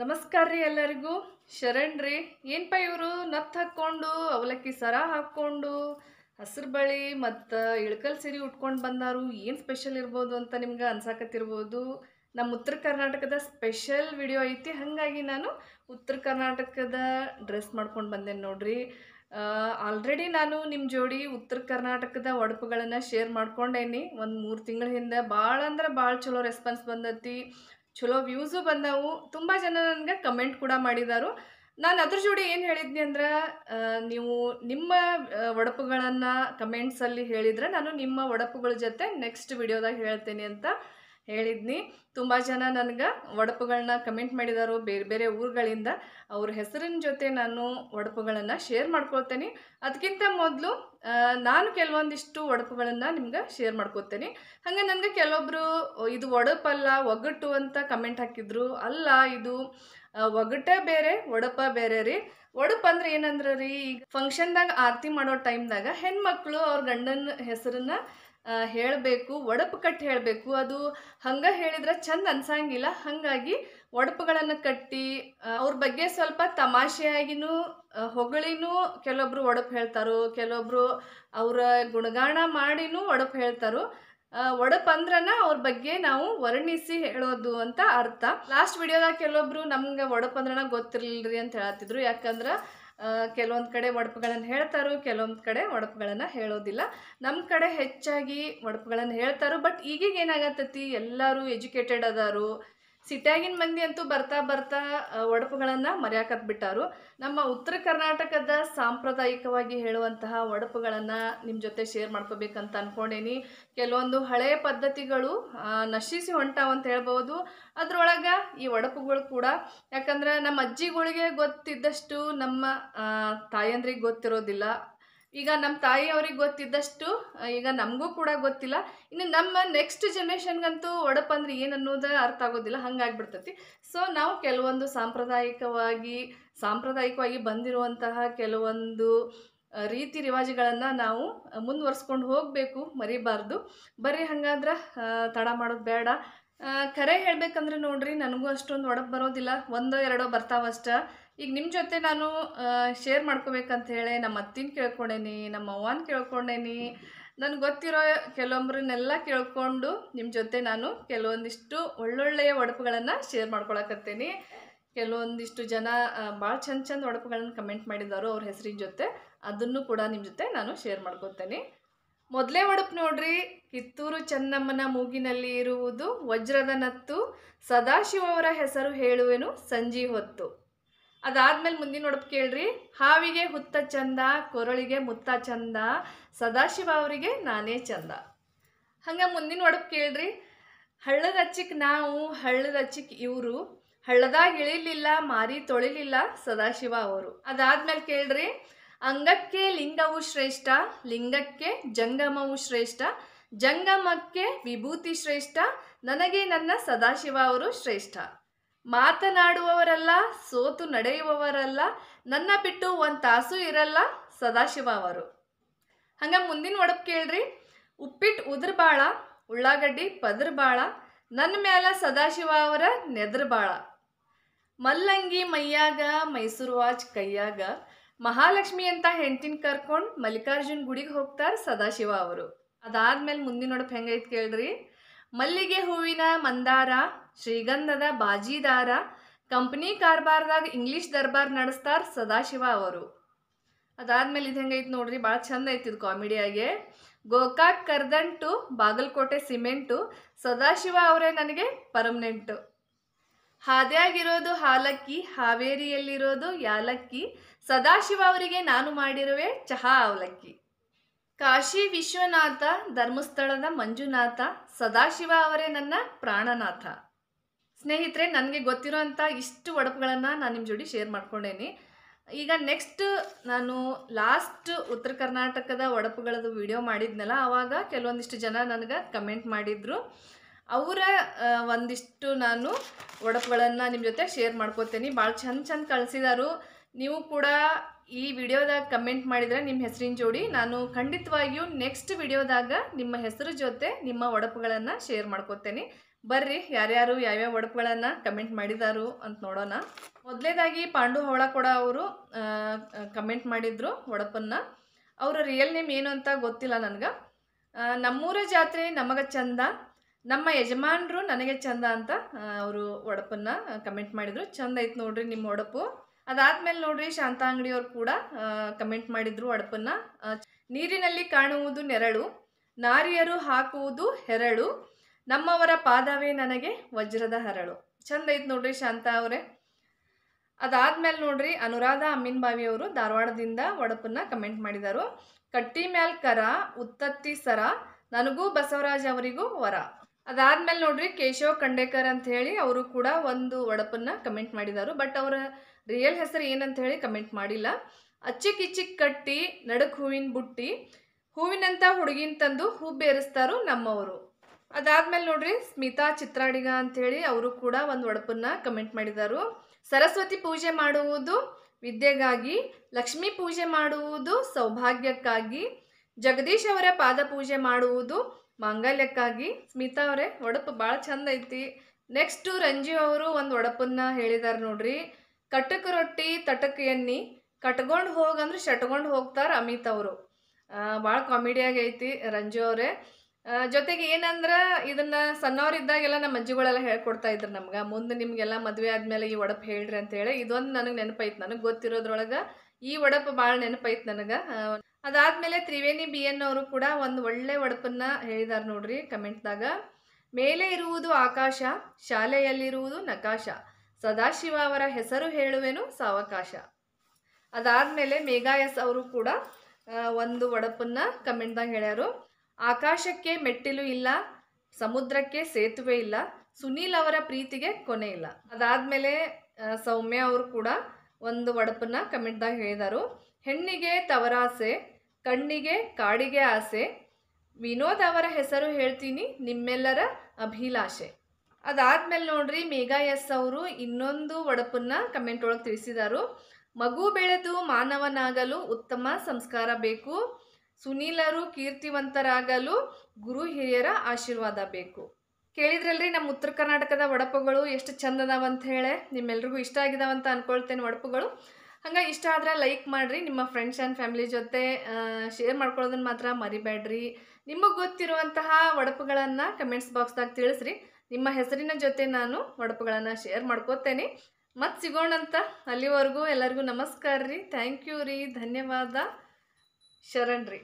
ನಮಸ್ಕಾರ ರೀ ಎಲ್ಲರಿಗೂ ಶರಣ್ ರೀ ಏನ್ಪ ಇವರು ನತ್ತು ಹಾಕ್ಕೊಂಡು ಅವಲಕ್ಕಿ ಸರ ಹಾಕ್ಕೊಂಡು ಹಸಿರು ಬಳಿ ಮತ್ತು ಇಳ್ಕಲ್ ಸೀರೆ ಉಟ್ಕೊಂಡು ಬಂದಾರು ಏನು ಸ್ಪೆಷಲ್ ಇರ್ಬೋದು ಅಂತ ನಿಮ್ಗೆ ಅನ್ಸಾಕತ್ತಿರ್ಬೋದು ನಮ್ಮ ಉತ್ತರ ಕರ್ನಾಟಕದ ಸ್ಪೆಷಲ್ ವಿಡಿಯೋ ಐತಿ ಹಾಗಾಗಿ ನಾನು ಉತ್ತರ ಕರ್ನಾಟಕದ ಡ್ರೆಸ್ ಮಾಡ್ಕೊಂಡು ಬಂದೇನೆ ನೋಡ್ರಿ ಆಲ್ರೆಡಿ ನಾನು ನಿಮ್ಮ ಜೋಡಿ ಉತ್ತರ ಕರ್ನಾಟಕದ ಒಡಪುಗಳನ್ನು ಶೇರ್ ಮಾಡ್ಕೊಂಡೇನಿ ಒಂದು ಮೂರು ತಿಂಗಳ ಹಿಂದೆ ಭಾಳ ಅಂದ್ರೆ ಭಾಳ ಚಲೋ ರೆಸ್ಪಾನ್ಸ್ ಬಂದೈತಿ ಚಲೋ ವ್ಯೂಸು ಬಂದವು ತುಂಬ ಜನ ನನಗೆ ಕಮೆಂಟ್ ಕೂಡ ಮಾಡಿದಾರು ನಾನು ಅದ್ರ ಜೋಡಿ ಏನು ಹೇಳಿದ್ನಿ ಅಂದ್ರೆ ನೀವು ನಿಮ್ಮ ಒಡಪುಗಳನ್ನು ಕಮೆಂಟ್ಸಲ್ಲಿ ಹೇಳಿದರೆ ನಾನು ನಿಮ್ಮ ಒಡಪುಗಳ ಜೊತೆ ನೆಕ್ಸ್ಟ್ ವಿಡಿಯೋದಾಗ ಹೇಳ್ತೇನೆ ಅಂತ ಹೇಳಿದ್ನಿ ತುಂಬ ಜನ ನನಗೆ ಒಡಪುಗಳನ್ನ ಕಮೆಂಟ್ ಮಾಡಿದಾರು ಬೇರೆ ಬೇರೆ ಊರುಗಳಿಂದ ಅವ್ರ ಹೆಸರಿನ ಜೊತೆ ನಾನು ಒಡಪುಗಳನ್ನು ಶೇರ್ ಮಾಡ್ಕೊಳ್ತೇನೆ ಅದಕ್ಕಿಂತ ಮೊದಲು ನಾನು ಕೆಲವೊಂದಿಷ್ಟು ಒಡಪುಗಳನ್ನು ನಿಮ್ಗೆ ಶೇರ್ ಮಾಡ್ಕೊತೇನೆ ಹಾಗೆ ನನಗೆ ಕೆಲವೊಬ್ಬರು ಇದು ಒಡಪಲ್ಲ ಒಗಟು ಅಂತ ಕಮೆಂಟ್ ಹಾಕಿದ್ರು ಅಲ್ಲ ಇದು ಒಗಟ ಬೇರೆ ಒಡಪ ಬೇರೆ ರೀ ಒಡಪ್ ಅಂದ್ರೆ ಏನಂದ್ರ ರೀ ಈಗ ಫಂಕ್ಷನ್ದಾಗ ಆರತಿ ಮಾಡೋ ಟೈಮ್ದಾಗ ಹೆಣ್ಮಕ್ಳು ಅವ್ರ ಗಂಡನ ಹೆಸರನ್ನ ಹೇಳಬೇಕು ಒಡಪು ಕಟ್ಟಿ ಹೇಳಬೇಕು ಅದು ಹಂಗೆ ಹೇಳಿದ್ರೆ ಚಂದ ಅನ್ಸಂಗಿಲ್ಲ ಹಂಗಾಗಿ ಒಡಪುಗಳನ್ನು ಕಟ್ಟಿ ಅವ್ರ ಬಗ್ಗೆ ಸ್ವಲ್ಪ ತಮಾಷೆಯಾಗಿನೂ ಹೊಗಳಿನೂ ಕೆಲವೊಬ್ರು ಒಡಪು ಹೇಳ್ತಾರೋ ಕೆಲವೊಬ್ರು ಅವರ ಗುಣಗಾನ ಮಾಡಿನೂ ಒಡಪು ಹೇಳ್ತಾರೋ ಒಡಪ್ ಅಂದ್ರನ ಅವ್ರ ಬಗ್ಗೆ ನಾವು ವರ್ಣಿಸಿ ಹೇಳೋದು ಅಂತ ಅರ್ಥ ಲಾಸ್ಟ್ ವಿಡಿಯೋದಾಗ ಕೆಲವೊಬ್ರು ನಮ್ಗೆ ಒಡಪ್ ಅಂದ್ರನ ಗೊತ್ತಿರಲಿಲ್ಲ ಅಂತ ಹೇಳತ್ತಿದ್ರು ಯಾಕಂದ್ರೆ ಕೆಲವೊಂದು ಕಡೆ ಒಡಪುಗಳನ್ನು ಹೇಳ್ತಾರೋ ಕೆಲವೊಂದು ಕಡೆ ಒಡಪುಗಳನ್ನು ಹೇಳೋದಿಲ್ಲ ನಮ್ಮ ಕಡೆ ಹೆಚ್ಚಾಗಿ ಒಡಪುಗಳನ್ನು ಹೇಳ್ತಾರೋ ಬಟ್ ಈಗೀಗ ಏನಾಗತ್ತತಿ ಎಲ್ಲರೂ ಎಜುಕೇಟೆಡ್ ಅದಾರು ಸಿಟ್ಯಾಗಿನ ಮಂದಿ ಅಂತೂ ಬರ್ತಾ ಬರ್ತಾ ಒಡಪುಗಳನ್ನು ಬಿಟ್ಟಾರು ನಮ್ಮ ಉತ್ತರ ಕರ್ನಾಟಕದ ಸಾಂಪ್ರದಾಯಿಕವಾಗಿ ಹೇಳುವಂತಹ ಒಡಪುಗಳನ್ನು ನಿಮ್ಮ ಜೊತೆ ಶೇರ್ ಮಾಡ್ಕೋಬೇಕಂತ ಅಂದ್ಕೊಂಡೇನಿ ಕೆಲವೊಂದು ಹಳೆಯ ಪದ್ಧತಿಗಳು ನಶಿಸಿ ಹೊಂಟಾವಂತ ಹೇಳ್ಬೋದು ಅದರೊಳಗೆ ಈ ಒಡಪುಗಳು ಕೂಡ ಯಾಕಂದ್ರೆ ನಮ್ಮ ಅಜ್ಜಿಗಳಿಗೆ ಗೊತ್ತಿದ್ದಷ್ಟು ನಮ್ಮ ತಾಯಂದ್ರಿಗೆ ಗೊತ್ತಿರೋದಿಲ್ಲ ಈಗ ನಮ್ಮ ತಾಯಿ ಅವ್ರಿಗೆ ಗೊತ್ತಿದ್ದಷ್ಟು ಈಗ ನಮಗೂ ಕೂಡ ಗೊತ್ತಿಲ್ಲ ಇನ್ನು ನಮ್ಮ ನೆಕ್ಸ್ಟ್ ಜನ್ರೇಷನ್ಗಂತೂ ಒಡಪ್ ಅಂದರೆ ಏನು ಅನ್ನೋದು ಅರ್ಥ ಆಗೋದಿಲ್ಲ ಆಗ್ಬಿಡ್ತೈತಿ ಸೊ ನಾವು ಕೆಲವೊಂದು ಸಾಂಪ್ರದಾಯಿಕವಾಗಿ ಸಾಂಪ್ರದಾಯಿಕವಾಗಿ ಬಂದಿರುವಂತಹ ಕೆಲವೊಂದು ರೀತಿ ರಿವಾಜುಗಳನ್ನು ನಾವು ಮುಂದುವರ್ಸ್ಕೊಂಡು ಹೋಗಬೇಕು ಮರಿಬಾರ್ದು ಬರೀ ಹಂಗಾದ್ರೆ ತಡ ಮಾಡೋದು ಬೇಡ ಕರೆ ಹೇಳಬೇಕಂದ್ರೆ ನೋಡ್ರಿ ನನಗೂ ಅಷ್ಟೊಂದು ಒಡಪ್ ಬರೋದಿಲ್ಲ ಒಂದೋ ಎರಡೋ ಬರ್ತಾವಷ್ಟ ಈಗ ನಿಮ್ಮ ಜೊತೆ ನಾನು ಶೇರ್ ಮಾಡ್ಕೋಬೇಕಂತ ಹೇಳಿ ನಮ್ಮ ಅತ್ತಿನ ಕೇಳ್ಕೊಂಡೇನಿ ನಮ್ಮ ಅವ್ವನ ಕೇಳ್ಕೊಂಡೇನಿ ನನಗೆ ಗೊತ್ತಿರೋ ಕೆಲವೊಬ್ಬರನ್ನೆಲ್ಲ ಕೇಳ್ಕೊಂಡು ನಿಮ್ಮ ಜೊತೆ ನಾನು ಕೆಲವೊಂದಿಷ್ಟು ಒಳ್ಳೊಳ್ಳೆಯ ಒಡಪುಗಳನ್ನು ಶೇರ್ ಮಾಡ್ಕೊಳಕತ್ತೇನಿ ಕೆಲವೊಂದಿಷ್ಟು ಜನ ಭಾಳ ಚಂದ ಚಂದ ಒಡಪುಗಳನ್ನು ಕಮೆಂಟ್ ಮಾಡಿದ್ದಾರೋ ಅವ್ರ ಹೆಸರಿನ ಜೊತೆ ಅದನ್ನು ಕೂಡ ನಿಮ್ಮ ಜೊತೆ ನಾನು ಶೇರ್ ಮಾಡ್ಕೊತೇನೆ ಮೊದಲೇ ಒಡಪು ನೋಡ್ರಿ ಕಿತ್ತೂರು ಚೆನ್ನಮ್ಮನ ಮೂಗಿನಲ್ಲಿ ಇರುವುದು ವಜ್ರದ ನತ್ತು ಸದಾಶಿವ ಅವರ ಹೆಸರು ಹೇಳುವೆನು ಸಂಜಿ ಹೊತ್ತು ಅದಾದ್ಮೇಲೆ ಮುಂದಿನ ಒಡಪು ಕೇಳ್ರಿ ಹಾವಿಗೆ ಹುತ್ತ ಚಂದ ಕೊರಳಿಗೆ ಮುತ್ತ ಚಂದ ಸದಾಶಿವ ಅವರಿಗೆ ನಾನೇ ಚಂದ ಹಂಗೆ ಮುಂದಿನ ಒಡಪ್ ಕೇಳ್ರಿ ಹಳ್ಳದ ಅಚ್ಚಿಕ್ ನಾವು ಹಳ್ಳದ ಅಚ್ಚಿಕ್ ಇವರು ಹಳ್ಳದಾಗ ಇಳಿಲಿಲ್ಲ ಮಾರಿ ತೊಳಿಲಿಲ್ಲ ಸದಾಶಿವ ಅವರು ಅದಾದ್ಮೇಲೆ ಕೇಳ್ರಿ ಅಂಗಕ್ಕೆ ಲಿಂಗವು ಶ್ರೇಷ್ಠ ಲಿಂಗಕ್ಕೆ ಜಂಗಮವು ಶ್ರೇಷ್ಠ ಜಂಗಮಕ್ಕೆ ವಿಭೂತಿ ಶ್ರೇಷ್ಠ ನನಗೆ ನನ್ನ ಸದಾಶಿವ ಅವರು ಶ್ರೇಷ್ಠ ಮಾತನಾಡುವವರಲ್ಲ ಸೋತು ನಡೆಯುವವರಲ್ಲ ನನ್ನ ಬಿಟ್ಟು ಒಂದು ತಾಸು ಇರಲ್ಲ ಸದಾಶಿವ ಅವರು ಹಂಗ ಮುಂದಿನ ಒಡಪ್ ಕೇಳ್ರಿ ಉಪ್ಪಿಟ್ಟು ಉದ್ರ ಬಾಳ ಉಳ್ಳಾಗಡ್ಡಿ ಪದ್ರ ಬಾಳ ನನ್ನ ಮ್ಯಾಲ ಸದಾಶಿವ ಅವರ ನೆದ್ರ ಬಾಳ ಮಲ್ಲಂಗಿ ಮೈಯಾಗ ಮೈಸೂರು ವಾಚ್ ಕೈಯಾಗ ಮಹಾಲಕ್ಷ್ಮಿ ಅಂತ ಹೆಂಡತಿನ ಕರ್ಕೊಂಡು ಮಲ್ಲಿಕಾರ್ಜುನ್ ಗುಡಿಗೆ ಹೋಗ್ತಾರೆ ಸದಾಶಿವ ಅವರು ಅದಾದ್ಮೇಲೆ ಮುಂದಿನ ಒಡಪ್ ಹೆಂಗೈತ್ ಕೇಳ್ರಿ ಮಲ್ಲಿಗೆ ಹೂವಿನ ಮಂದಾರ ಶ್ರೀಗಂಧದ ಬಾಜಿದಾರ ಕಂಪ್ನಿ ಕಾರ್ಬಾರ್ದಾಗ ಇಂಗ್ಲೀಷ್ ದರ್ಬಾರ್ ನಡೆಸ್ತಾರ ಸದಾಶಿವ ಅವರು ಅದಾದ್ಮೇಲೆ ಇದು ಹೆಂಗೈತೆ ನೋಡ್ರಿ ಭಾಳ ಚಂದ ಐತಿ ಇದು ಕಾಮಿಡಿಯಾಗೆ ಗೋಕಾಕ್ ಕರ್ದಂಟು ಬಾಗಲಕೋಟೆ ಸಿಮೆಂಟು ಸದಾಶಿವ ಅವರೇ ನನಗೆ ಪರ್ಮನೆಂಟು ಹಾದ್ಯಾಗಿರೋದು ಹಾಲಕ್ಕಿ ಹಾವೇರಿಯಲ್ಲಿರೋದು ಯಾಲಕ್ಕಿ ಸದಾಶಿವ ಅವರಿಗೆ ನಾನು ಮಾಡಿರುವೆ ಚಹಾ ಅವಲಕ್ಕಿ ಕಾಶಿ ವಿಶ್ವನಾಥ ಧರ್ಮಸ್ಥಳದ ಮಂಜುನಾಥ ಸದಾಶಿವ ಅವರೇ ನನ್ನ ಪ್ರಾಣನಾಥ ಸ್ನೇಹಿತರೆ ನನಗೆ ಗೊತ್ತಿರೋಂಥ ಇಷ್ಟು ಒಡಪುಗಳನ್ನು ನಾನು ನಿಮ್ಮ ಜೋಡಿ ಶೇರ್ ಮಾಡ್ಕೊಂಡೇನಿ ಈಗ ನೆಕ್ಸ್ಟ್ ನಾನು ಲಾಸ್ಟ್ ಉತ್ತರ ಕರ್ನಾಟಕದ ಒಡಪುಗಳದ್ದು ವಿಡಿಯೋ ಮಾಡಿದ್ನಲ್ಲ ಆವಾಗ ಕೆಲವೊಂದಿಷ್ಟು ಜನ ನನಗೆ ಕಮೆಂಟ್ ಮಾಡಿದರು ಅವರ ಒಂದಿಷ್ಟು ನಾನು ಒಡಪುಗಳನ್ನು ನಿಮ್ಮ ಜೊತೆ ಶೇರ್ ಮಾಡ್ಕೋತೇನೆ ಭಾಳ ಚಂದ ಚಂದ ಕಳಿಸಿದಾರು ನೀವು ಕೂಡ ಈ ವಿಡಿಯೋದಾಗ ಕಮೆಂಟ್ ಮಾಡಿದರೆ ನಿಮ್ಮ ಹೆಸರಿನ ಜೋಡಿ ನಾನು ಖಂಡಿತವಾಗಿಯೂ ನೆಕ್ಸ್ಟ್ ವಿಡಿಯೋದಾಗ ನಿಮ್ಮ ಹೆಸರು ಜೊತೆ ನಿಮ್ಮ ಒಡಪುಗಳನ್ನು ಶೇರ್ ಮಾಡ್ಕೋತೇನೆ ಬರ್ರಿ ಯಾರ್ಯಾರು ಯಾವ್ಯಾವ ಒಡಪುಗಳನ್ನು ಕಮೆಂಟ್ ಮಾಡಿದಾರು ಅಂತ ನೋಡೋಣ ಮೊದಲೇದಾಗಿ ಪಾಂಡು ಕೂಡ ಅವರು ಕಮೆಂಟ್ ಮಾಡಿದರು ಒಡಪನ್ನು ಅವರ ರಿಯಲ್ ನೇಮ್ ಏನು ಅಂತ ಗೊತ್ತಿಲ್ಲ ನನಗೆ ನಮ್ಮೂರ ಜಾತ್ರೆ ನಮಗೆ ಚಂದ ನಮ್ಮ ಯಜಮಾನರು ನನಗೆ ಚಂದ ಅಂತ ಅವರು ಒಡಪನ್ನು ಕಮೆಂಟ್ ಮಾಡಿದರು ಚಂದ ಐತೆ ನೋಡ್ರಿ ನಿಮ್ಮ ಒಡಪು ಅದಾದ್ಮೇಲೆ ನೋಡ್ರಿ ಶಾಂತಾ ಅಂಗಡಿಯವ್ರು ಕೂಡ ಕಮೆಂಟ್ ಮಾಡಿದ್ರು ಅಡಪನ್ನ ನೀರಿನಲ್ಲಿ ಕಾಣುವುದು ನೆರಳು ನಾರಿಯರು ಹಾಕುವುದು ಹೆರಳು ನಮ್ಮವರ ಪಾದವೇ ನನಗೆ ವಜ್ರದ ಹರಳು ಚಂದ ಐತ್ ನೋಡ್ರಿ ಶಾಂತಾ ಅವರೇ ಅದಾದ್ಮೇಲೆ ನೋಡ್ರಿ ಅನುರಾಧ ಅಮ್ಮಿನ್ ಬಾವಿಯವರು ಧಾರವಾಡದಿಂದ ಒಡಪನ್ನ ಕಮೆಂಟ್ ಮಾಡಿದರು ಕಟ್ಟಿ ಮ್ಯಾಲ್ ಕರ ಉತ್ತತ್ತಿ ಸರ ನನಗೂ ಬಸವರಾಜ್ ಅವರಿಗೂ ವರ ಅದಾದ್ಮೇಲೆ ನೋಡ್ರಿ ಕೇಶವ್ ಕಂಡೇಕರ್ ಅಂತ ಹೇಳಿ ಅವರು ಕೂಡ ಒಂದು ಒಡಪನ್ನ ಕಮೆಂಟ್ ಮಾಡಿದರು ಬಟ್ ಅವರ ರಿಯಲ್ ಹೆಸರು ಏನಂತ ಹೇಳಿ ಕಮೆಂಟ್ ಮಾಡಿಲ್ಲ ಅಚ್ಚಿಕ್ ಇಚ್ಚಿಕ್ ಕಟ್ಟಿ ನಡಕ್ ಹೂವಿನ ಬುಟ್ಟಿ ಹೂವಿನಂತ ಹುಡುಗಿನ ತಂದು ಹೂ ಬೇರಿಸ್ತಾರು ನಮ್ಮವರು ಅದಾದ್ಮೇಲೆ ನೋಡ್ರಿ ಸ್ಮಿತಾ ಚಿತ್ರಾಡಿಗ ಹೇಳಿ ಅವರು ಕೂಡ ಒಂದು ಒಡಪನ್ನ ಕಮೆಂಟ್ ಮಾಡಿದಾರು ಸರಸ್ವತಿ ಪೂಜೆ ಮಾಡುವುದು ವಿದ್ಯೆಗಾಗಿ ಲಕ್ಷ್ಮೀ ಪೂಜೆ ಮಾಡುವುದು ಸೌಭಾಗ್ಯಕ್ಕಾಗಿ ಜಗದೀಶ್ ಅವರ ಪಾದ ಪೂಜೆ ಮಾಡುವುದು ಮಾಂಗಲ್ಯಕ್ಕಾಗಿ ಸ್ಮಿತಾ ಅವರೇ ಒಡಪು ಭಾಳ ಚಂದ ಐತಿ ನೆಕ್ಸ್ಟು ರಂಜೀವ್ ಅವರು ಒಂದು ಒಡಪನ್ನ ಹೇಳಿದಾರೆ ನೋಡ್ರಿ ಕಟಕ ರೊಟ್ಟಿ ತಟಕ ಎಣ್ಣಿ ಕಟ್ಕೊಂಡು ಹೋಗಂದ್ರೆ ಶಟ್ಕೊಂಡು ಹೋಗ್ತಾರೆ ಅಮಿತ್ ಅವರು ಭಾಳ ಕಾಮಿಡಿಯಾಗಿ ಐತಿ ರಂಜು ಅವರೇ ಜೊತೆಗೆ ಏನಂದ್ರೆ ಇದನ್ನ ಸಣ್ಣವರಿದ್ದಾಗೆಲ್ಲ ನಮ್ಮ ಅಜ್ಜಿಗಳೆಲ್ಲ ಹೇಳ್ಕೊಡ್ತಾ ಇದ್ರು ನಮ್ಗೆ ಮುಂದೆ ನಿಮಗೆಲ್ಲ ಮದುವೆ ಆದ್ಮೇಲೆ ಈ ಒಡಪ್ ಹೇಳ್ರಿ ಅಂತ ಹೇಳಿ ಇದೊಂದು ನನಗೆ ನೆನಪೈತೆ ನನಗೆ ಗೊತ್ತಿರೋದ್ರೊಳಗೆ ಈ ಒಡಪು ಭಾಳ ನೆನಪೈತೆ ನನಗೆ ಅದಾದಮೇಲೆ ತ್ರಿವೇಣಿ ಬಿ ಎನ್ ಅವರು ಕೂಡ ಒಂದು ಒಳ್ಳೆ ಒಡಪನ್ನ ಹೇಳಿದಾರೆ ನೋಡ್ರಿ ಕಮೆಂಟ್ದಾಗ ಮೇಲೆ ಇರುವುದು ಆಕಾಶ ಶಾಲೆಯಲ್ಲಿರುವುದು ನಕಾಶ ಸದಾಶಿವ ಅವರ ಹೆಸರು ಹೇಳುವೆನು ಸಾವಕಾಶ ಮೇಲೆ ಮೇಘಾಯಸ್ ಅವರು ಕೂಡ ಒಂದು ಒಡಪನ್ನ ಕಮೆಂಟ್ದಾಗ ಹೇಳ್ಯಾರು ಆಕಾಶಕ್ಕೆ ಮೆಟ್ಟಿಲು ಇಲ್ಲ ಸಮುದ್ರಕ್ಕೆ ಸೇತುವೆ ಇಲ್ಲ ಸುನೀಲ್ ಅವರ ಪ್ರೀತಿಗೆ ಕೊನೆ ಇಲ್ಲ ಅದಾದಮೇಲೆ ಸೌಮ್ಯ ಅವರು ಕೂಡ ಒಂದು ಒಡಪನ್ನ ಕಮೆಂಟ್ದಾಗ ಹೇಳಿದರು ಹೆಣ್ಣಿಗೆ ತವರಾಸೆ ಕಣ್ಣಿಗೆ ಕಾಡಿಗೆ ಆಸೆ ವಿನೋದ್ ಅವರ ಹೆಸರು ಹೇಳ್ತೀನಿ ನಿಮ್ಮೆಲ್ಲರ ಅಭಿಲಾಷೆ ಅದಾದ್ಮೇಲೆ ನೋಡ್ರಿ ಮೇಘಾ ಎಸ್ ಅವರು ಇನ್ನೊಂದು ಒಡಪನ್ನ ಕಮೆಂಟ್ ಒಳಗೆ ತಿಳಿಸಿದಾರು ಮಗು ಬೆಳೆದು ಮಾನವನಾಗಲು ಉತ್ತಮ ಸಂಸ್ಕಾರ ಬೇಕು ಸುನೀಲರು ಕೀರ್ತಿವಂತರಾಗಲು ಗುರು ಹಿರಿಯರ ಆಶೀರ್ವಾದ ಬೇಕು ಕೇಳಿದ್ರಲ್ರಿ ನಮ್ಮ ಉತ್ತರ ಕರ್ನಾಟಕದ ಒಡಪುಗಳು ಎಷ್ಟು ಚಂದ ಅದಾವಂತ ಹೇಳಿ ನಿಮ್ಮೆಲ್ರಿಗೂ ಇಷ್ಟ ಆಗಿದಾವಂತ ಅನ್ಕೊಳ್ತೇನೆ ಒಡಪುಗಳು ಹಂಗೆ ಇಷ್ಟ ಆದ್ರೆ ಲೈಕ್ ಮಾಡಿರಿ ನಿಮ್ಮ ಫ್ರೆಂಡ್ಸ್ ಆ್ಯಂಡ್ ಫ್ಯಾಮಿಲಿ ಜೊತೆ ಶೇರ್ ಮಾಡ್ಕೊಳ್ಳೋದನ್ನ ಮಾತ್ರ ಮರಿಬೇಡ್ರಿ ನಿಮಗೆ ಗೊತ್ತಿರುವಂತಹ ಒಡಪುಗಳನ್ನು ಕಮೆಂಟ್ಸ್ ಬಾಕ್ಸ್ದಾಗ ತಿಳಿಸ್ರಿ ನಿಮ್ಮ ಹೆಸರಿನ ಜೊತೆ ನಾನು ಒಡಪುಗಳನ್ನು ಶೇರ್ ಮಾಡ್ಕೋತೇನೆ ಮತ್ತು ಸಿಗೋಣಂತ ಅಲ್ಲಿವರೆಗೂ ಎಲ್ಲರಿಗೂ ನಮಸ್ಕಾರ ರೀ ಥ್ಯಾಂಕ್ ಯು ರೀ ಧನ್ಯವಾದ ಶರಣ್ ರೀ